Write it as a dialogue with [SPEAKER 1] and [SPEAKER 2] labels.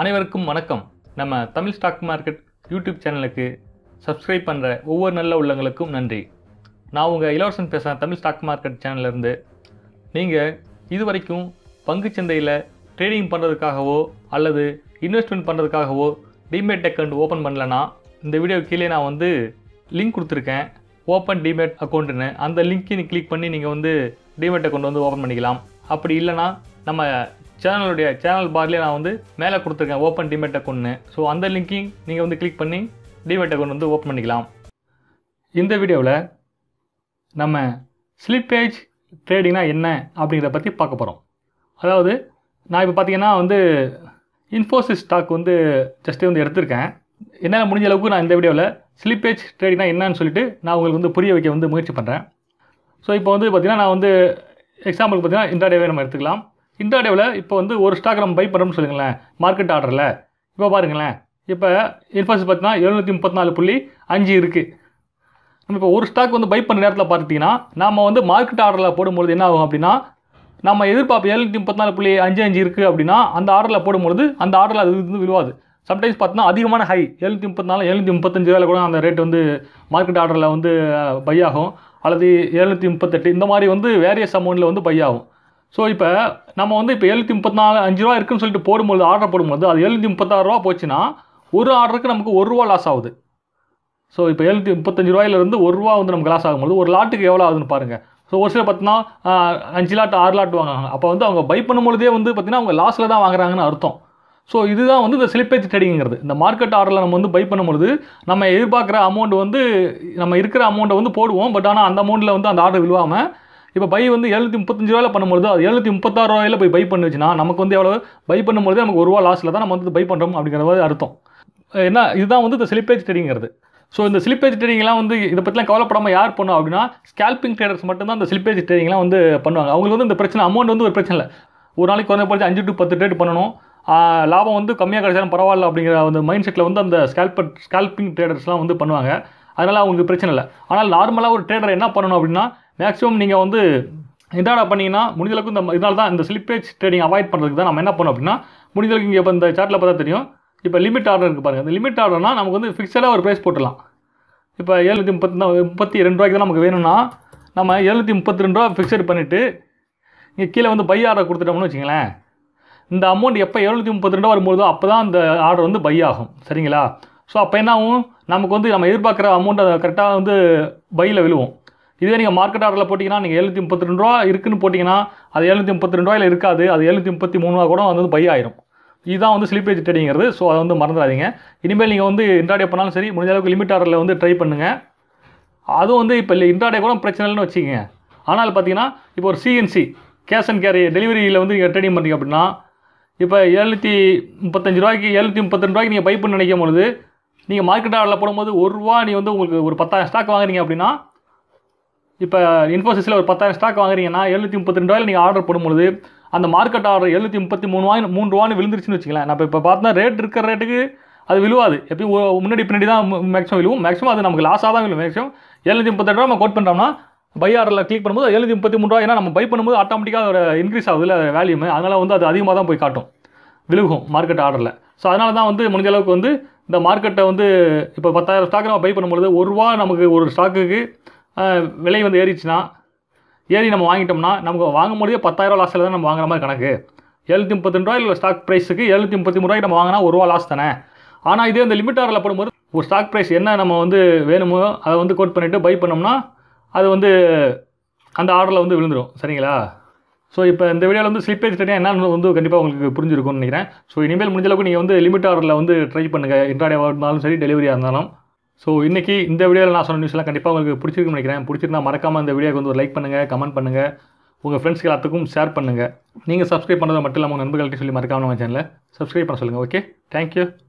[SPEAKER 1] அனைவருக்கும் வணக்கம் நம்ம தமிழ் ஸ்டாக் மார்க்கெட் யூடியூப் சேனலுக்கு சப்ஸ்கிரைப் பண்ணுற ஒவ்வொரு நல்ல உள்ளங்களுக்கும் நன்றி நான் உங்கள் இளவரசன் பேசுகிறேன் தமிழ் ஸ்டாக் மார்க்கெட் சேனல்லேருந்து நீங்கள் இது வரைக்கும் சந்தையில் ட்ரேடிங் பண்ணுறதுக்காகவோ அல்லது இன்வெஸ்ட்மெண்ட் பண்ணுறதுக்காகவோ டிமேட் அக்கௌண்ட் ஓப்பன் பண்ணலன்னா இந்த வீடியோ கீழே நான் வந்து லிங்க் கொடுத்துருக்கேன் ஓப்பன் டிமேட் அக்கௌண்ட்டுன்னு அந்த லிங்க்கை நீங்கள் கிளிக் பண்ணி நீங்கள் வந்து டிமேட் அக்கௌண்ட் வந்து ஓப்பன் பண்ணிக்கலாம் அப்படி இல்லைனா நம்ம சேனலுடைய சேனல் பார்லேயே நான் வந்து மேலே கொடுத்துருக்கேன் ஓப்பன் டிமெட் அக்கௌண்ட்னு ஸோ அந்த லிங்க்கையும் நீங்கள் வந்து கிளிக் பண்ணி டிமெட் அக்கௌண்ட் வந்து ஓப்பன் பண்ணிக்கலாம் இந்த வீடியோவில் நம்ம ஸ்லிப்பேஜ் ட்ரேடிங்னா என்ன அப்படிங்கிறத பற்றி பார்க்க போகிறோம் அதாவது நான் இப்போ பார்த்தீங்கன்னா வந்து இன்ஃபோசிஸ் ஸ்டாக் வந்து ஜஸ்ட்டு வந்து எடுத்திருக்கேன் என்னால் முடிஞ்ச அளவுக்கு நான் இந்த வீடியோவில் ஸ்லிப்பேஜ் ட்ரேடிங்னா என்னன்னு சொல்லிட்டு நான் உங்களுக்கு வந்து புரிய வைக்க வந்து முயற்சி பண்ணுறேன் ஸோ இப்போ வந்து பார்த்திங்கன்னா நான் வந்து எக்ஸாம்பிள் பார்த்திங்கன்னா இன்ட்ராடேவே நம்ம எடுத்துக்கலாம் அடைவில் இப்போ வந்து ஒரு ஸ்டாக் நம்ம பை பண்ணணும்னு சொல்லுங்களேன் மார்க்கெட் ஆர்டரில் இப்போ பாருங்களேன் இப்போ இன்ஃபோசிஸ் பார்த்தீங்கன்னா எழுநூற்றி நாலு புள்ளி அஞ்சு இருக்குது நம்ம இப்போ ஒரு ஸ்டாக் வந்து பை பண்ண நேரத்தில் பார்த்துட்டிங்கன்னா நம்ம வந்து மார்க்கெட் ஆர்டரில் போடும்பொழுது என்ன ஆகும் அப்படின்னா நம்ம எதிர்பார்ப்பு எழுநூற்றி நாலு புள்ளி அஞ்சு அஞ்சு இருக்குது அப்படின்னா அந்த ஆர்டரில் போடும்பொழுது அந்த ஆர்டரில் அது வந்து விழுவாது சம்டைம்ஸ் பார்த்தோன்னா அதிகமான ஹை எழுநூற்றி முப்பத்தினாலு எழுநூற்றி முப்பத்தஞ்சு வேலை கூட அந்த ரேட் வந்து மார்க்கெட் ஆர்டரில் வந்து பை ஆகும் அல்லது எழுநூற்றி முப்பத்தெட்டு இந்த மாதிரி வந்து வேரியஸ் அமௌண்ட்டில் வந்து பை ஆகும் ஸோ இப்போ நம்ம வந்து இப்போ எழுநூற்றி முப்பத்தி நாலு அஞ்சு ரூபா இருக்குன்னு சொல்லிட்டு போடும்போது ஆர்டர் போடும்போது அது எழுநூற்றி முப்பத்தாறு ரூபா போச்சுன்னா ஒரு ஆர்டருக்கு நமக்கு ஒரு ரூபா லாஸ் ஆகுது ஸோ இப்போ எழுநூற்றி முப்பத்தஞ்சு ரூபாயிலேருந்து ஒரு ரூபா வந்து நமக்கு லாஸ் ஆகும்போது ஒரு லாட்டுக்கு எவ்வளோ ஆகுதுன்னு பாருங்கள் ஸோ ஒரு சில பார்த்தீங்கன்னா அஞ்சு லாட் ஆறு லாட் வாங்குவாங்க அப்போ வந்து அவங்க பை பண்ணும்பொழுதே வந்து பார்த்திங்கன்னா அவங்க லாஸில் தான் வாங்குறாங்கன்னு அர்த்தம் ஸோ இதுதான் வந்து இந்த ஸ்லிப்பேஜ் ட்ரேடிங்கிறது இந்த மார்க்கெட் ஆர்டரில் நம்ம வந்து பை பண்ணும்பொழுது நம்ம எதிர்பார்க்குற அமௌண்ட் வந்து நம்ம இருக்கிற அமௌண்ட்டை வந்து போடுவோம் பட் ஆனால் அந்த அமௌண்ட்டில் வந்து அந்த ஆர்டர் விழுவாமல் இப்போ பை வந்து எழுநூற்றி முப்பத்தஞ்சு ரூபாயில் பண்ணும்போது அது எழுநூத்தி முப்பத்தாறு ரூபாயில் போய் பை பண்ணுச்சுன்னா நமக்கு வந்து எவ்வளோ பை பண்ணும்போது நமக்கு ஒரு ரூபா லாஸில் தான் நம்ம வந்து பை பண்ணுறோம் அப்படிங்கிற மாதிரி அர்த்தம் ஏன்னா இதுதான் வந்து இந்த ஸ்லிப்பேஜ் ட்ரேடிங்கிறது ஸோ இந்த ஸ்லிப்பேஜ் ட்ரேடிங்லாம் வந்து இதை பற்றிலாம் கவலைப்படாமல் யார் பண்ணும் அப்படின்னா ஸ்கேல்பிங் ட்ரேடர்ஸ் மட்டும்தான் இந்த ஸ்லிப்பேஜ் ட்ரேடிங்லாம் வந்து பண்ணுவாங்க அவங்களுக்கு வந்து இந்த பிரச்சனை அமௌண்ட் வந்து ஒரு பிரச்சனை இல்லை ஒரு நாளைக்கு குறைஞ்சபட்சம் அஞ்சு டு பத்து ட்ரேட் பண்ணணும் லாபம் வந்து கம்மியாக கிடைச்சாலும் பரவாயில்ல அப்படிங்கிற அந்த மைண்ட் செட்டில் வந்து அந்த ஸ்கேல்பர் ஸ்கேல்பிங் ட்ரேடர்ஸ்லாம் வந்து பண்ணுவாங்க அதனால் அவங்களுக்கு பிரச்சனை இல்லை ஆனால் நார்மலாக ஒரு ட்ரேடர் என்ன பண்ணணும் அப்படின்னா மேக்ஸிமம் நீங்கள் வந்து இதாட பண்ணிங்கன்னா முடிஞ்சளவுக்கு இந்த இதனால தான் இந்த ஸ்லிப்பேஜ் ட்ரேடிங் அவாய்ட் பண்ணுறதுக்கு தான் நம்ம என்ன பண்ணோம் அப்படின்னா முடிஞ்சளவுக்கு இங்கே இப்போ இந்த சார்ட்டில் பார்த்தா தெரியும் இப்போ லிமிட் ஆர்டர் இருக்குது பாருங்கள் இந்த லிமிட் ஆர்டர்னால் நமக்கு வந்து ஃபிக்ஸடாக ஒரு ப்ரைஸ் போட்டுடலாம் இப்போ ஏழுநூற்றி முப்பத்தி முப்பத்தி ரெண்டு ரூபாய்க்கு தான் நமக்கு வேணும்னா நம்ம எழுநூற்றி முப்பத்தி ரெண்டு ரூபா ஃபிக்ஸட் பண்ணிவிட்டு இங்கே கீழே வந்து பை ஆர்டர் கொடுத்துட்டோம்னு வச்சுங்களேன் இந்த அமௌண்ட் எப்போ எழுநூற்றி முப்பத்தி ரெண்டு வரும்போதோ அப்போ தான் அந்த ஆர்டர் வந்து பை ஆகும் சரிங்களா ஸோ அப்போ என்ன ஆகும் நமக்கு வந்து நம்ம எதிர்பார்க்குற அமௌண்ட் கரெக்டாக வந்து பையில் விழுவோம் இதே நீங்கள் மார்க்கெட் ஆர்டரில் போட்டிங்கன்னா நீங்கள் எழுநூற்றி முப்பத்தி ரெண்டு ரூபா இருக்குன்னு போட்டிங்கன்னா அது எழுநூற்றி முப்பத்தி ரெண்டு ரூபாயில் இருக்காது அது எழுநூற்றி முப்பத்தி மூணு ரூபா கூட வந்து பை ஆயிரும் இதுதான் வந்து ஸ்லிப்பேஜ் ட்ரேடிங்கிறது ஸோ அதை வந்து மறந்துடாதீங்க இனிமேல் நீங்கள் வந்து இன்ட்ராடே பண்ணாலும் சரி முடிஞ்ச அளவுக்கு லிமிட் ஆர்டரில் வந்து ட்ரை பண்ணுங்கள் அதுவும் வந்து இப்போ இன்ட்ராடே கூட பிரச்சனை இல்லைன்னு வச்சுக்கோங்க ஆனால் பார்த்தீங்கன்னா இப்போ ஒரு சிஎன்சி கேஷ் அண்ட் கேரி டெலிவரியில் வந்து நீங்கள் ட்ரேடிங் பண்ணுறீங்க அப்படின்னா இப்போ எழுநூற்றி முப்பத்தஞ்சு ரூபாய்க்கு எழுநூற்றி முப்பத்தெண்டு ரூபாய்க்கு நீங்கள் பை பண்ணி நினைக்கும் பொழுது நீங்கள் மார்க்கெட் ஆர்டரில் போடும்போது ஒரு ரூபா நீ வந்து உங்களுக்கு ஒரு பத்தாயிரம் ஸ்டாக் வாங்குறீங்க அப்படின்னா இப்போ இன்ஃபோசிஸில் ஒரு பத்தாயிரம் ஸ்டாக் வாங்குறீங்கன்னா எழுநூற்றி முப்பத்தி ரெண்டு ரூபாயில் நீங்கள் ஆர்டர் போடும்பொழுது அந்த மார்க்கெட் ஆர்டர் எழுநூற்றி முப்பத்தி மூணு ரூபாய் மூணு ரூபான்னு விழுந்துருச்சுன்னு வச்சுக்கலாம் நம்ம இப்போ பார்த்தா ரேட் இருக்கிற ரேட்டுக்கு அது விழுவாது எப்பயும் முன்னாடி பின்னாடி தான் மேக்ஸிமம் விழுவும் மேக்ஸிமம் அது நமக்கு லாஸாக தான் விழும் மேக்ஸிமம் எழுநூற்றி முப்பத்தெட்டு ரூபா நம்ம கோட் பண்ணுறோம்னா பை ஆர்டரில் கிளிக் பண்ணும்போது எழுநூற்றி முப்பத்தி மூணு ரூபா ஏன்னா நம்ம பை பண்ணும்போது ஆட்டோமேட்டிக்காக ஒரு இன்க்ரீஸ் ஆகுது இல்லை வேல்யூமு அதனால் வந்து அது அதிகமாக தான் போய் காட்டும் விழுகும் மார்க்கெட் ஆர்டரில் ஸோ அதனால தான் வந்து முடிஞ்ச அளவுக்கு வந்து இந்த மார்க்கெட்டை வந்து இப்போ பத்தாயிரம் ஸ்டாக் நம்ம பை பண்ணும்போது ஒரு ரூபா நமக்கு ஒரு ஸ்டாக்குக்கு விலை வந்து ஏறிச்சுன்னா ஏறி நம்ம வாங்கிட்டோம்னா நமக்கு வாங்கும்போதே பத்தாயிரம் பத்தாயிரரூவா லாஸில் தான் நம்ம வாங்குற மாதிரி கணக்கு எழுநூற்றி முப்பத்தி ரூபாய் இல்லை ஸ்டாக் ப்ரைஸுக்கு எழுநூற்றி முப்பத்தி மூணு ரூபாய் நம்ம வாங்கினா ஒரு ரூபா லாஸ் தானே ஆனால் இதே இந்த ஆரில் போடும்போது ஒரு ஸ்டாக் ப்ரைஸ் என்ன நம்ம வந்து வேணுமோ அதை வந்து கோட் பண்ணிவிட்டு பை பண்ணோம்னா அது வந்து அந்த ஆர்டரில் வந்து விழுந்துடும் சரிங்களா ஸோ இப்போ இந்த வீடியோவில் வந்து ஸ்லிப்பேஜ் தனியாக என்னென்னு வந்து கண்டிப்பாக உங்களுக்கு புரிஞ்சிருக்கும்னு நினைக்கிறேன் ஸோ இனிமேல் முடிஞ்சளவுக்கு நீங்கள் வந்து லிமிட் ஆர்டரில் வந்து ட்ரை பண்ணுங்கள் இன்ட்ராடே இருந்தாலும் சரி டெலிவரியாக இருந்தாலும் ஸோ இன்றைக்கி இந்த வீடியோவில் நான் சொன்ன நியூஸ்லாம் கண்டிப்பாக உங்களுக்கு பிடிச்சிருக்கு நினைக்கிறேன் பிடிச்சிருந்தா மறக்காமல் இந்த வீடியோக்கு வந்து ஒரு லைக் பண்ணுங்கள் கமெண்ட் பண்ணுங்கள் உங்கள் ஃப்ரெண்ட்ஸ் எல்லாத்துக்கும் ஷேர் பண்ணுங்கள் நீங்கள் சப்ஸ்கிரைப் பண்ணுறது மட்டும் இல்லாமல் உங்கள் நண்பர்கள்ட்ட சொல்லி மறக்காமல் நம்ம சேனலில் சப்ஸ்கிரைப் பண்ண சொல்லுங்கள் ஓகே தேங்க்யூ